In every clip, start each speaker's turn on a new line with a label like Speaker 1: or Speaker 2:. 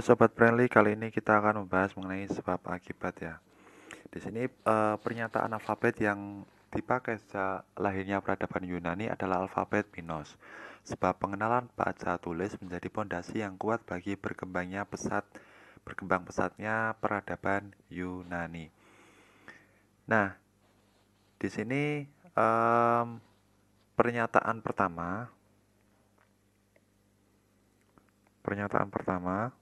Speaker 1: Halo sobat friendly, kali ini kita akan membahas mengenai sebab akibat ya. Di sini e, pernyataan alfabet yang dipakai sejak lahirnya peradaban Yunani adalah alfabet Minos. Sebab pengenalan baca tulis menjadi pondasi yang kuat bagi berkembangnya pesat berkembang pesatnya peradaban Yunani. Nah, di sini e, pernyataan pertama pernyataan pertama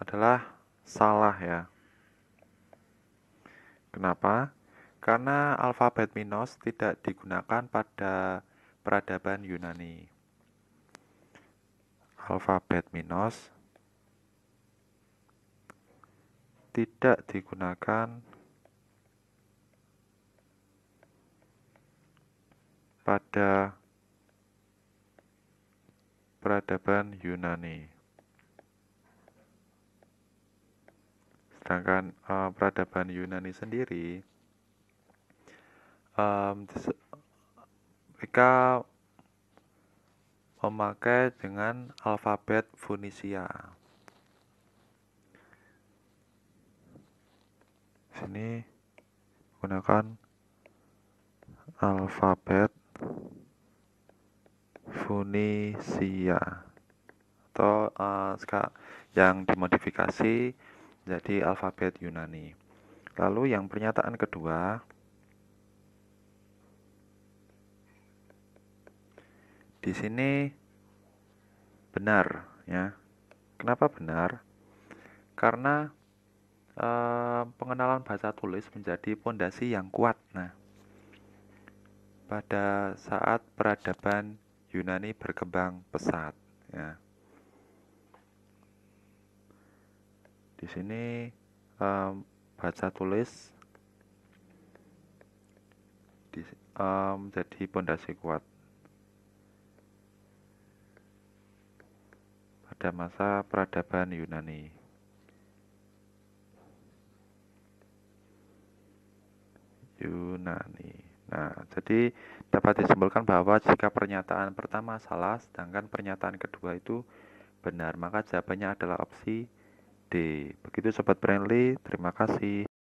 Speaker 1: adalah salah ya. Kenapa? Karena alfabet Minos tidak digunakan pada peradaban Yunani. Alfabet Minos tidak digunakan pada peradaban Yunani. Sedangkan uh, peradaban Yunani sendiri, um, mereka memakai dengan alfabet Funisia. Sini gunakan alfabet Funisia atau uh, yang dimodifikasi jadi alfabet Yunani. Lalu yang pernyataan kedua, di sini benar ya. Kenapa benar? Karena eh, pengenalan bahasa tulis menjadi pondasi yang kuat. Nah, pada saat peradaban Yunani berkembang pesat, ya. di sini um, baca tulis di, um, jadi pondasi kuat pada masa peradaban Yunani. Yunani. Nah, jadi dapat disimpulkan bahwa jika pernyataan pertama salah, sedangkan pernyataan kedua itu benar, maka jawabannya adalah opsi Begitu sobat friendly, terima kasih.